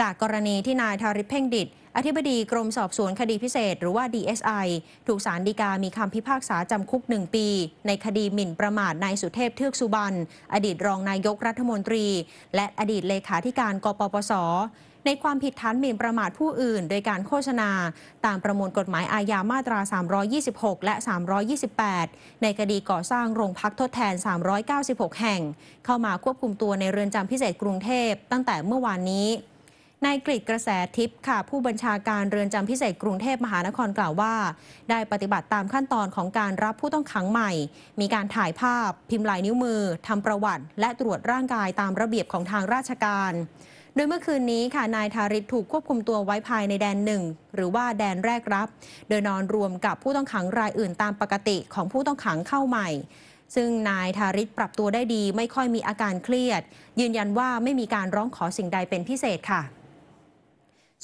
จากกรณีที่นายทาริพเพ่งดิต อธิบดีกรมสอบสวนคดีพิเศษหรือว่า DSI ถูกสารดีกามีคำพิพากษาจำคุก 1 ปี ในคดีหมิ่นประมาทนายสุเทพเทือกสุบรรณอดีตรองนายกรัฐมนตรี และอดีตเลขาธิการกปปส ในความผิดฐานหมิ่นประมาทผู้อื่นโดยการโฆษณา ตามประมวลกฎหมายอาญามาตรา 326 และ 328 ในคดีก่อสร้างโรงพักทดแทน 396 แห่ง เข้ามาควบคุมตัวในเรือนจำพิเศษกรุงเทพตั้งแต่เมื่อวานนี้นายกริกระแสทิพย์ค่ะ ผู้บัญชาการเรือนจำพิเศษกรุงเทพมหานครกล่าวว่า ได้ปฏิบัติตามขั้นตอนของการรับผู้ต้องขังใหม่ มีการถ่ายภาพพิมพ์ลายนิ้วมือ ทำประวัติ และตรวจร่างกายตามระเบียบของทางราชการโดยเมื่อคืนนี้ค่ะ นายทาริศถูกควบคุมตัวไว้ภายในแดนหนึ่ง หรือว่าแดนแรกรับ โดยนอนรวมกับผู้ต้องขังรายอื่นตามปกติของผู้ต้องขังเข้าใหม่ ซึ่งนายทาริศปรับตัวได้ดีไม่ค่อยมีอาการเครียด ยืนยันว่าไม่มีการร้องขอสิ่งใดเป็นพิเศษค่ะ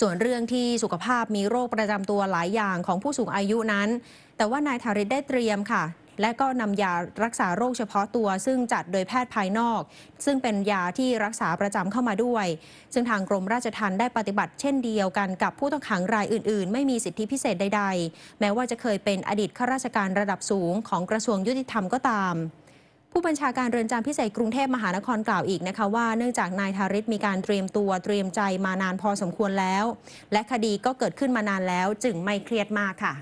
ส่วนเรื่องที่สุขภาพมีโรคประจำตัวหลายอย่างของผู้สูงอายุนั้น แต่ว่านายธาริตได้เตรียมค่ะ และก็นำยารักษาโรคเฉพาะตัว ซึ่งจัดโดยแพทย์ภายนอก ซึ่งเป็นยาที่รักษาประจำเข้ามาด้วย ซึ่งทางกรมราชทัณฑ์ได้ปฏิบัติเช่นเดียวกันกับผู้ต้องขังรายอื่นๆ ไม่มีสิทธิพิเศษใดๆแม้ว่าจะเคยเป็นอดีตข้าราชการระดับสูงของกระทรวงยุติธรรมก็ตามผู้บัญชาการเรือนจำพิเศษกรุงเทพมหานครกล่าวอีกนะคะ ว่าเนื่องจากนายธาริศมีการเตรียมตัวเตรียมใจมานานพอสมควรแล้ว และคดีก็เกิดขึ้นมานานแล้วจึงไม่เครียดมากค่ะ